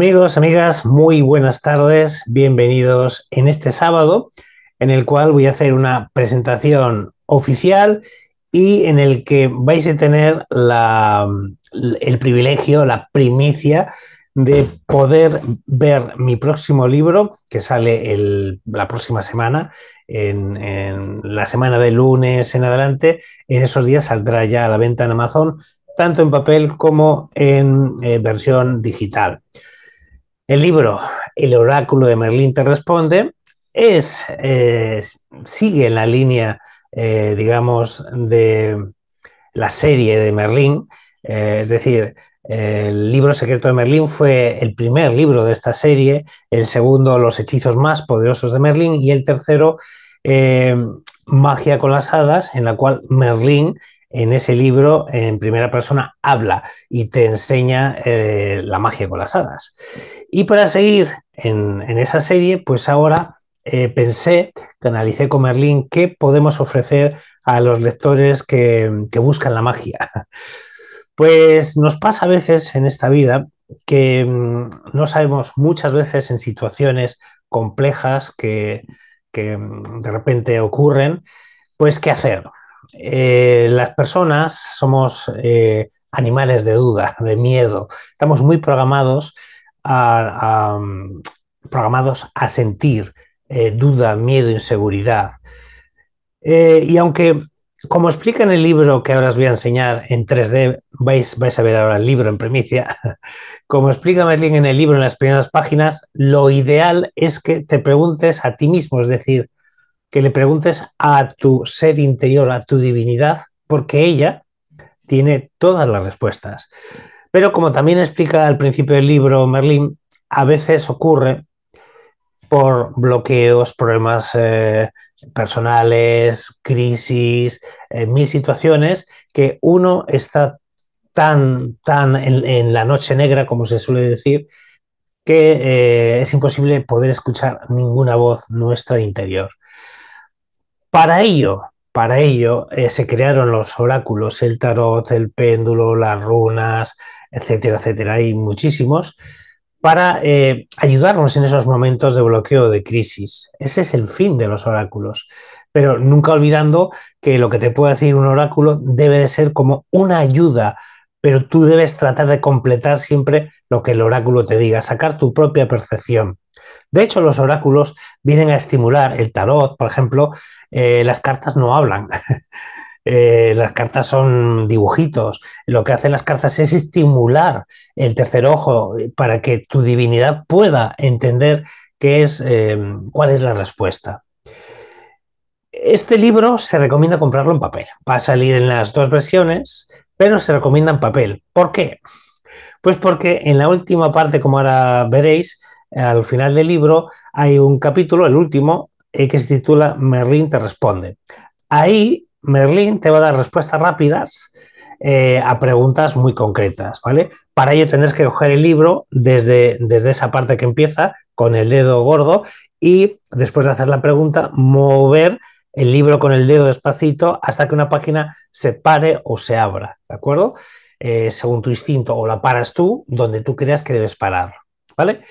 Amigos, amigas, muy buenas tardes. Bienvenidos en este sábado en el cual voy a hacer una presentación oficial y en el que vais a tener el privilegio, la primicia de poder ver mi próximo libro que sale la próxima semana, en, la semana de lunes en adelante. En esos días saldrá ya a la venta en Amazon, tanto en papel como en eh, versión digital. El libro El oráculo de Merlín te responde es, eh, sigue en la línea, eh, digamos, de la serie de Merlín, eh, es decir, el libro secreto de Merlín fue el primer libro de esta serie, el segundo Los hechizos más poderosos de Merlín y el tercero Magia con las hadas, en la cual Merlín en ese libro, en primera persona, habla y te enseña eh, la magia con las hadas. Y para seguir en, esa serie, pues ahora eh, pensé, canalicé con Merlín, qué podemos ofrecer a los lectores que, buscan la magia. Pues nos pasa a veces en esta vida que mm, no sabemos muchas veces en situaciones complejas que, que mm, de repente ocurren, pues qué hacer. Eh, las personas somos eh, animales de duda, de miedo. Estamos muy programados a, programados a sentir eh, duda, miedo, inseguridad. y aunque, como explica en el libro que ahora os voy a enseñar en 3D, vais, vais a ver ahora el libro en primicia, como explica Merlin en el libro en las primeras páginas, lo ideal es que te preguntes a ti mismo, es decir, que le preguntes a tu ser interior, a tu divinidad, porque ella tiene todas las respuestas. Pero como también explica al principio del libro Merlín, a veces ocurre por bloqueos, problemas eh, personales, crisis, eh, mil situaciones, que uno está tan, tan en, la noche negra, como se suele decir, que eh, es imposible poder escuchar ninguna voz nuestra interior. Para ello, para ello eh, se crearon los oráculos, el tarot, el péndulo, las runas, etcétera, etcétera, hay muchísimos, para eh, ayudarnos en esos momentos de bloqueo, de crisis. Ese es el fin de los oráculos. Pero nunca olvidando que lo que te puede decir un oráculo debe de ser como una ayuda, pero tú debes tratar de completar siempre lo que el oráculo te diga, sacar tu propia percepción. De hecho, los oráculos vienen a estimular el tarot, por ejemplo, eh, las cartas no hablan. Eh, las cartas son dibujitos. Lo que hacen las cartas es estimular el tercer ojo para que tu divinidad pueda entender es, eh, cuál es la respuesta. Este libro se recomienda comprarlo en papel. Va a salir en las dos versiones, pero se recomienda en papel. ¿Por qué? Pues porque en la última parte, como ahora veréis, al final del libro hay un capítulo, el último, eh, que se titula Merlín te responde. Ahí Merlín te va a dar respuestas rápidas eh, a preguntas muy concretas, ¿vale? Para ello tendrás que coger el libro desde, desde esa parte que empieza con el dedo gordo y después de hacer la pregunta mover el libro con el dedo despacito hasta que una página se pare o se abra, ¿de acuerdo? Eh, según tu instinto, o la paras tú donde tú creas que debes parar, ¿vale?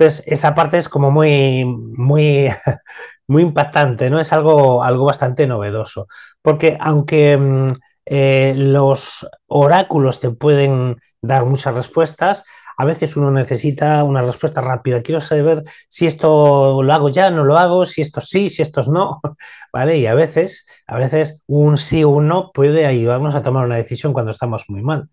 Entonces, esa parte es como muy, muy, muy impactante, ¿no? Es algo, algo bastante novedoso. Porque aunque mm, eh, los oráculos te pueden dar muchas respuestas, a veces uno necesita una respuesta rápida. Quiero saber si esto lo hago ya, no lo hago, si esto sí, si esto no, ¿vale? Y a veces, a veces un sí o un no puede ayudarnos a tomar una decisión cuando estamos muy mal.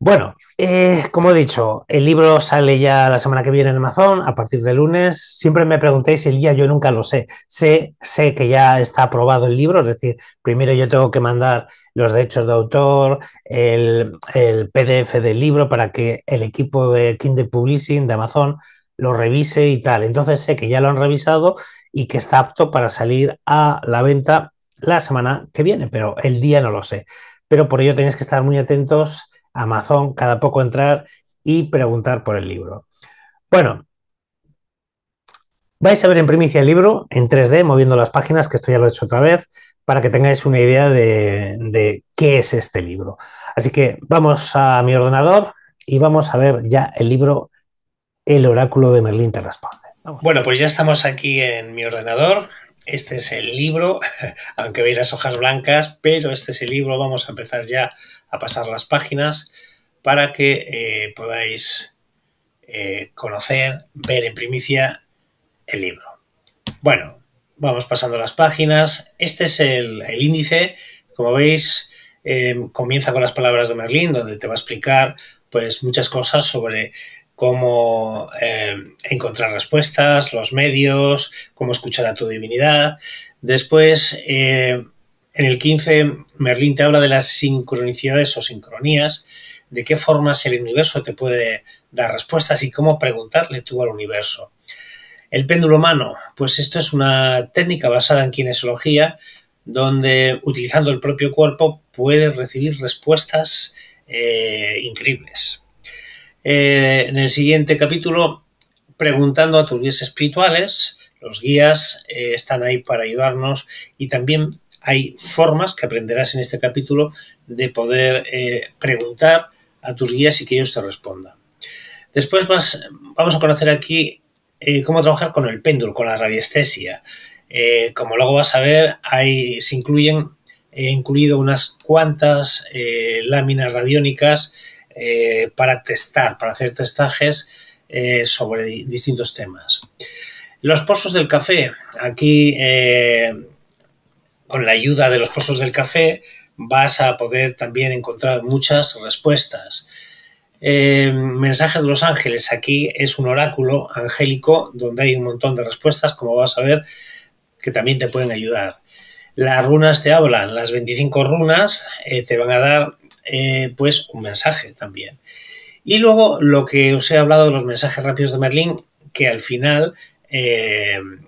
Bueno, eh, como he dicho, el libro sale ya la semana que viene en Amazon, a partir de lunes. Siempre me preguntáis el día, yo nunca lo sé. Sé, sé que ya está aprobado el libro, es decir, primero yo tengo que mandar los derechos de autor, el, el PDF del libro para que el equipo de Kindle Publishing de Amazon lo revise y tal. Entonces sé que ya lo han revisado y que está apto para salir a la venta la semana que viene, pero el día no lo sé. Pero por ello tenéis que estar muy atentos Amazon, cada poco entrar y preguntar por el libro. Bueno, vais a ver en primicia el libro en 3D, moviendo las páginas, que esto ya lo he hecho otra vez, para que tengáis una idea de, qué es este libro. Así que vamos a mi ordenador y vamos a ver ya el libro El oráculo de Merlín te responde. Bueno, pues ya estamos aquí en mi ordenador. Este es el libro, aunque veis las hojas blancas, pero este es el libro. Vamos a empezar ya a pasar las páginas para que eh, podáis eh, conocer, ver en primicia el libro. Bueno, vamos pasando las páginas. Este es el, índice. Como veis, eh, comienza con las palabras de Merlín, donde te va a explicar pues, muchas cosas sobre cómo encontrar respuestas, los medios, cómo escuchar a tu divinidad. Después en el 15, Merlín te habla de las sincronicidades o sincronías, de qué formas el universo te puede dar respuestas y cómo preguntarle tú al universo. El péndulo humano, pues esto es una técnica basada en kinesiología, donde utilizando el propio cuerpo puedes recibir respuestas eh, increíbles. Eh, en el siguiente capítulo, preguntando a tus guías espirituales, los guías eh, están ahí para ayudarnos y también hay formas que aprenderás en este capítulo de poder eh, preguntar a tus guías y que ellos te respondan. Después vamos a conocer aquí eh, cómo trabajar con el péndulo, con la radiestesia. Eh, como luego vas a ver, se incluyen, he incluido unas cuantas láminas radiónicas para testar, para hacer testajes sobre distintos temas. Los pozos del café. Aquí con la ayuda de los pozos del café vas a poder también encontrar muchas respuestas. Eh, mensajes de los ángeles. Aquí es un oráculo angélico donde hay un montón de respuestas, como vas a ver, que también te pueden ayudar. Las runas te hablan, las 25 runas eh, te van a dar eh, pues un mensaje también. Y luego lo que os he hablado de los mensajes rápidos de Merlín, que al final en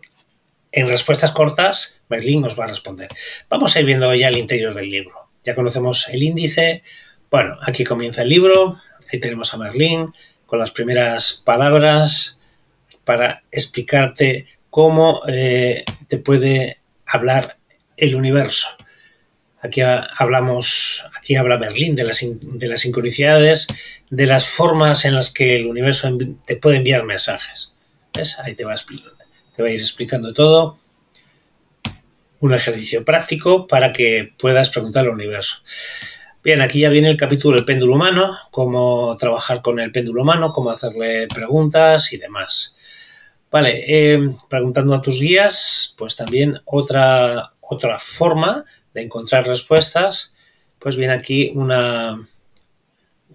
respuestas cortas Merlín nos va a responder. Vamos a ir viendo ya el interior del libro. Ya conocemos el índice. Bueno, aquí comienza el libro. Ahí tenemos a Merlín con las primeras palabras para explicarte cómo eh, te puede hablar el universo. Aquí hablamos, aquí habla Merlín de las, sincronicidades, de las formas en las que el universo te puede enviar mensajes. Ahí te va, te va a ir explicando todo un ejercicio práctico para que puedas preguntar al universo. Bien, aquí ya viene el capítulo del péndulo humano, cómo trabajar con el péndulo humano, cómo hacerle preguntas y demás. Vale, eh, preguntando a tus guías, pues también otra, otra forma de encontrar respuestas, pues viene aquí una,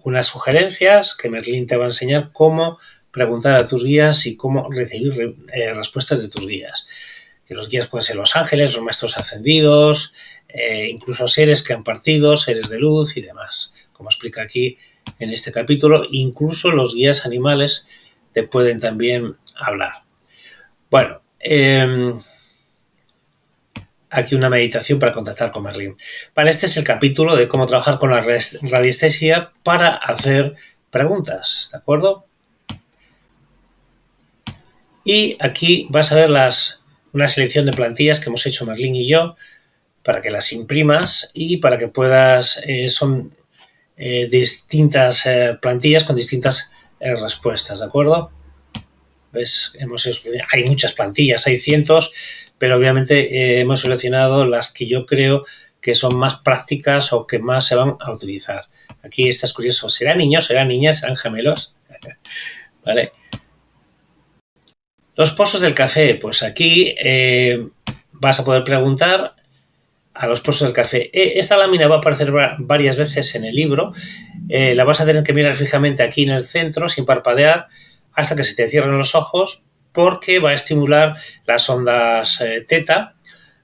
unas sugerencias que Merlin te va a enseñar cómo preguntar a tus guías y cómo recibir eh, respuestas de tus guías que los guías pueden ser los ángeles, los maestros ascendidos, eh, incluso seres que han partido, seres de luz y demás, como explica aquí en este capítulo, incluso los guías animales te pueden también hablar. Bueno, em, aquí una meditación para contactar con Merlín. este es el capítulo de cómo trabajar con la radiestesia para hacer preguntas, ¿de acuerdo? Y aquí vas a ver las una selección de plantillas que hemos hecho merlin y yo para que las imprimas y para que puedas, eh, son eh, distintas eh, plantillas con distintas respuestas, ¿de acuerdo? ¿Ves? hay muchas plantillas, hay cientos, pero obviamente hemos seleccionado las que yo creo que son más prácticas o que más se van a utilizar. Aquí estás curioso, ¿será niños será niñas serán gemelos? ¿Vale? Los pozos del café, pues aquí eh, vas a poder preguntar a los pozos del café. E, esta lámina va a aparecer varias veces en el libro. Eh, la vas a tener que mirar fijamente aquí en el centro, sin parpadear, hasta que se te cierren los ojos, porque va a estimular las ondas eh, teta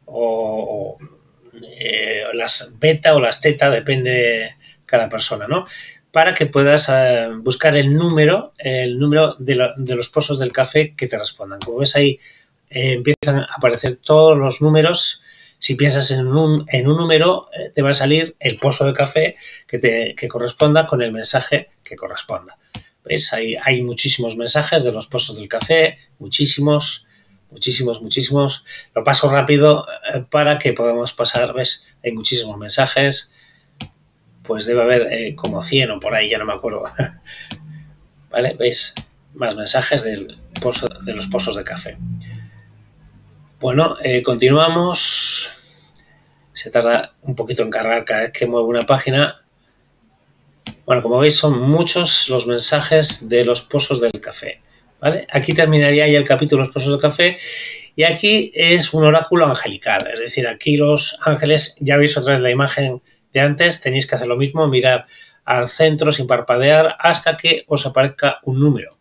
o, o las beta o las teta, depende cada persona, ¿no? para que puedas eh, buscar el número, el número de, los pozos del café que te respondan. Como ves ahí, eh, empiezan a aparecer todos los números. Si piensas en un, un número, eh, te va a salir el pozo de café que, te, que corresponda con el mensaje que corresponda. ¿Ves? Ahí hay muchísimos mensajes de los pozos del café, muchísimos, muchísimos, muchísimos. Lo paso rápido para que podamos pasar, ¿ves? Hay muchísimos mensajes pues debe haber eh, como 100 o por ahí, ya no me acuerdo. ¿Vale? ¿Veis? Más mensajes del de los pozos de café. Bueno, eh, continuamos. Se tarda un poquito en cargar cada vez que muevo una página. Bueno, como veis, son muchos los mensajes de los pozos del café. ¿Vale? Aquí terminaría ya el capítulo de los pozos del café. Y aquí es un oráculo angelical. Es decir, aquí los ángeles, ya veis otra vez la imagen de antes, tenéis que hacer lo mismo, mirar al centro sin parpadear hasta que os aparezca un número.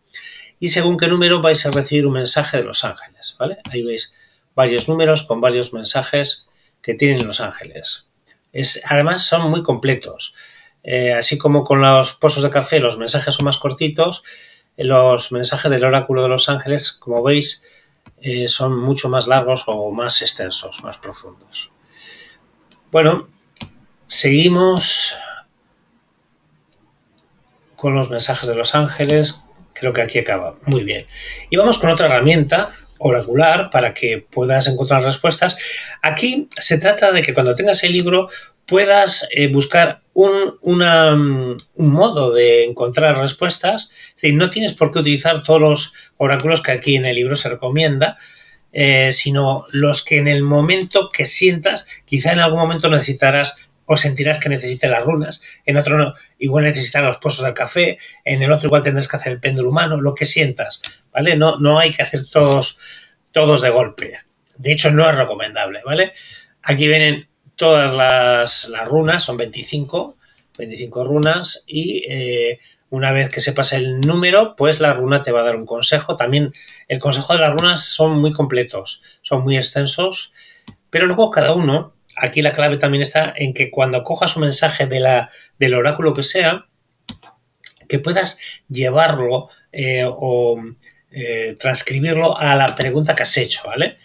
Y según qué número vais a recibir un mensaje de los ángeles, Ahí veis varios números con varios mensajes que tienen los ángeles. Es, además son muy completos. Eh, así como con los pozos de café los mensajes son más cortitos, eh, los mensajes del oráculo de los ángeles, como veis, eh, son mucho más largos o más extensos, más profundos. Bueno, Seguimos con los mensajes de los ángeles. Creo que aquí acaba. Muy bien. Y vamos con otra herramienta oracular para que puedas encontrar respuestas. Aquí se trata de que cuando tengas el libro puedas eh, buscar mm, un, modo de encontrar respuestas. no tienes por qué utilizar todos los oráculos que aquí en el libro se recomienda, eh, sino los que en el momento que sientas, quizá en algún momento necesitarás sentirás que necesitas las runas. en otro igual necesitas los pozos de café, en el otro igual tendrás que hacer el péndulo humano, lo que sientas, ¿vale? No, no hay que hacer todos, todos de golpe. De hecho, no es recomendable, ¿vale? Aquí vienen todas las, runas, son 25, 25 runas y... Eh, una vez que sepas el número, pues la runa te va a dar un consejo. También el consejo de las runas son muy completos, son muy extensos, pero luego cada uno aquí la clave también está en que cuando cojas un mensaje de la, del oráculo que sea, que puedas llevarlo eh, o eh, transcribirlo a la pregunta que has hecho, ¿vale?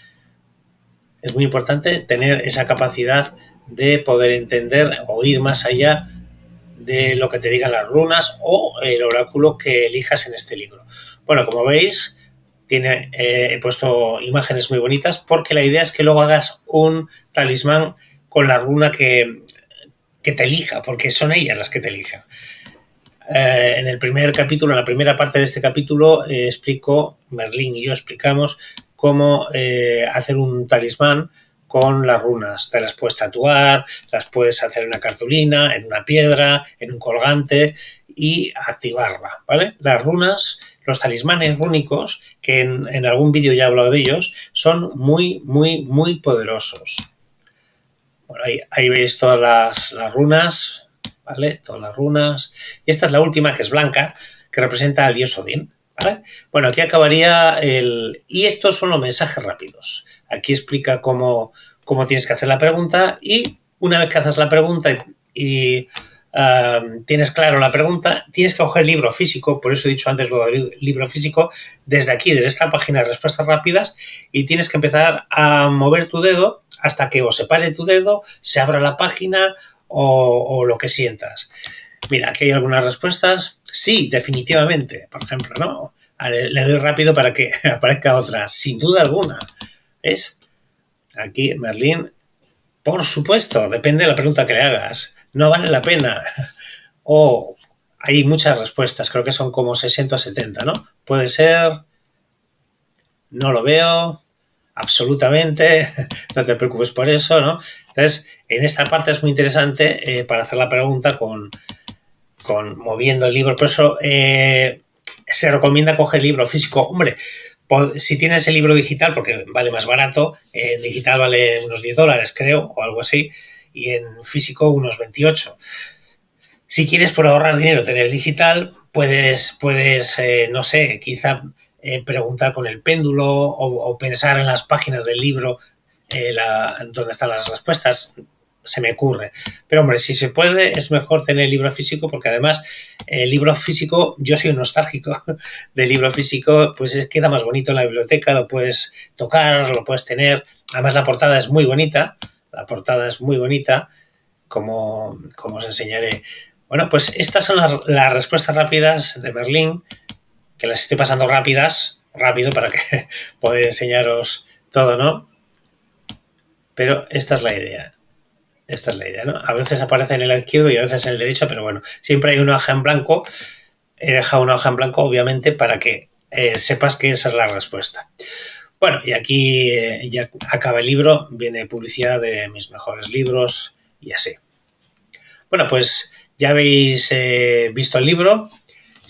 Es muy importante tener esa capacidad de poder entender o ir más allá de lo que te digan las runas o el oráculo que elijas en este libro. Bueno, como veis, tiene, eh, he puesto imágenes muy bonitas porque la idea es que luego hagas un talismán con la runa que, te elija, porque son ellas las que te elijan. Eh, en el primer capítulo, en la primera parte de este capítulo, eh, explico, Merlín y yo explicamos cómo hacer un talismán con las runas. Te las puedes tatuar, las puedes hacer en una cartulina, en una piedra, en un colgante y activarla, ¿vale? Las runas los talismanes rúnicos, que en, algún vídeo ya he hablado de ellos, son muy, muy, muy poderosos. ahí, veis todas las, runas, ¿vale? Todas las runas. Y esta es la última, que es blanca, que representa al dios Odín. ¿Vale? Bueno, aquí acabaría el... Y estos son los mensajes rápidos. Aquí explica cómo, cómo tienes que hacer la pregunta y una vez que haces la pregunta y tienes claro la pregunta, tienes que coger libro físico, por eso he dicho antes lo libro físico, desde aquí, desde esta página de respuestas rápidas, y tienes que empezar a mover tu dedo hasta que o se pare tu dedo, se abra la página o, o lo que sientas. Mira, aquí hay algunas respuestas. Sí, definitivamente, por ejemplo, ¿no? Le doy rápido para que aparezca otra, sin duda alguna. ¿Ves? Aquí, Merlín, por supuesto, depende de la pregunta que le hagas no vale la pena. O hay muchas respuestas, creo que son como 60 ¿no? Puede ser, no lo veo, absolutamente, no te preocupes por eso, ¿no? Entonces, en esta parte es muy interesante eh, para hacer la pregunta con, con moviendo el libro, por eso eh, se recomienda coger libro físico. Hombre, si tienes el libro digital, porque vale más barato, eh, digital vale unos 10 dólares, creo, o algo así, y en físico unos 28. Si quieres por ahorrar dinero tener digital, puedes, puedes eh, no sé, quizá eh, preguntar con el péndulo o, pensar en las páginas del libro eh, donde están las respuestas. Se me ocurre. Pero hombre, si se puede, es mejor tener el libro físico porque además el libro físico, yo soy nostálgico del libro físico, pues queda más bonito en la biblioteca, lo puedes tocar, lo puedes tener. Además la portada es muy bonita la portada es muy bonita, como, os enseñaré. Bueno, pues estas son las, respuestas rápidas de Berlín, que las estoy pasando rápidas, rápido para que podáis enseñaros todo, ¿no? Pero esta es la idea. Esta es la idea, ¿no? A veces aparece en el izquierdo y a veces en el derecho, pero bueno, siempre hay una hoja en blanco. He dejado una hoja en blanco, obviamente, para que eh, sepas que esa es la respuesta. Bueno, y aquí eh, ya acaba el libro, viene publicidad de mis mejores libros y así. Bueno, pues ya habéis eh, visto el libro.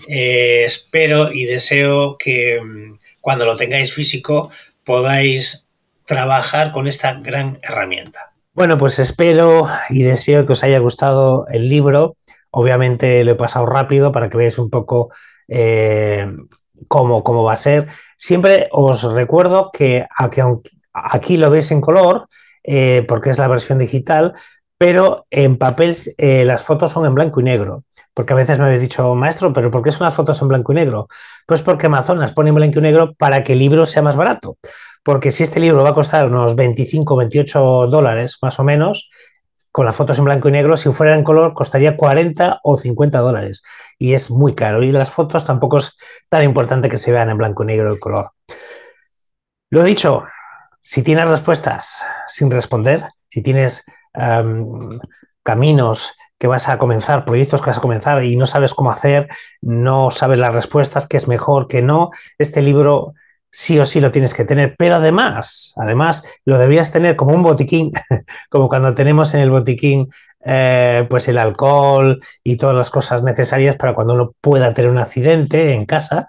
Eh, espero y deseo que mm, cuando lo tengáis físico podáis trabajar con esta gran herramienta. Bueno, pues espero y deseo que os haya gustado el libro. Obviamente lo he pasado rápido para que veáis un poco cómo, va a ser. Siempre os recuerdo que aquí, aquí lo veis en color, eh, porque es la versión digital, pero en papel eh, las fotos son en blanco y negro. Porque a veces me habéis dicho, maestro, pero ¿por qué son las fotos en blanco y negro? Pues porque Amazon las pone en blanco y negro para que el libro sea más barato. Porque si este libro va a costar unos 25, 28 dólares más o menos, con las fotos en blanco y negro, si fuera en color costaría 40 o 50 dólares y es muy caro. Y las fotos tampoco es tan importante que se vean en blanco y negro el color. Lo dicho, si tienes respuestas sin responder, si tienes em, caminos que vas a comenzar, proyectos que vas a comenzar y no sabes cómo hacer, no sabes las respuestas, qué es mejor, qué no, este libro sí o sí lo tienes que tener, pero además, además lo debías tener como un botiquín, como cuando tenemos en el botiquín eh, pues el alcohol y todas las cosas necesarias para cuando uno pueda tener un accidente en casa.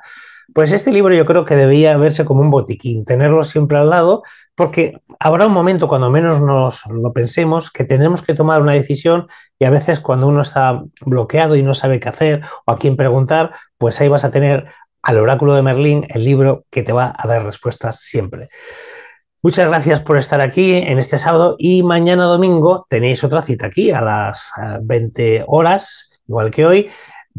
Pues este libro yo creo que debía verse como un botiquín, tenerlo siempre al lado, porque habrá un momento, cuando menos nos lo pensemos, que tendremos que tomar una decisión y a veces cuando uno está bloqueado y no sabe qué hacer o a quién preguntar, pues ahí vas a tener al oráculo de Merlín, el libro que te va a dar respuestas siempre. Muchas gracias por estar aquí en este sábado y mañana domingo tenéis otra cita aquí a las 20 eh, horas, igual que hoy.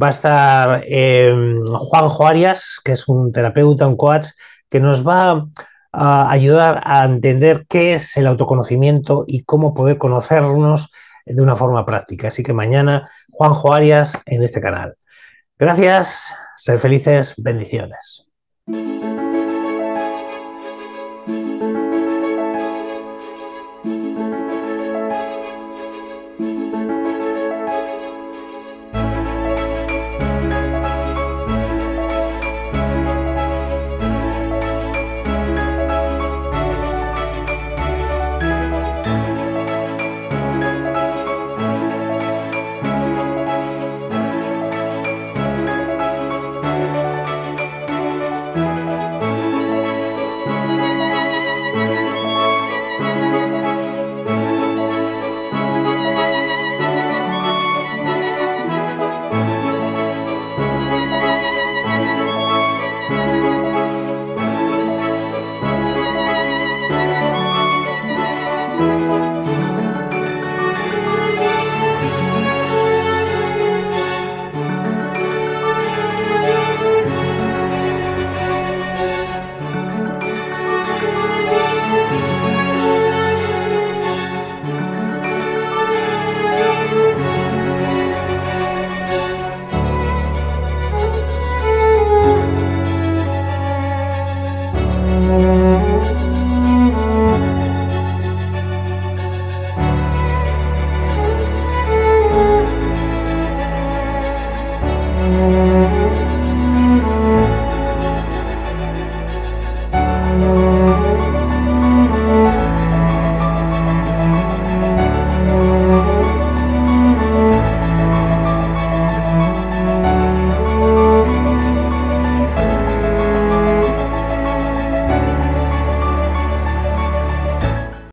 Va a estar em, Juanjo Arias, que es un terapeuta, un coach, que nos va a ayudar a entender qué es el autoconocimiento y cómo poder conocernos de una forma práctica. Así que mañana Juanjo Arias en este canal. Gracias, Ser felices, bendiciones.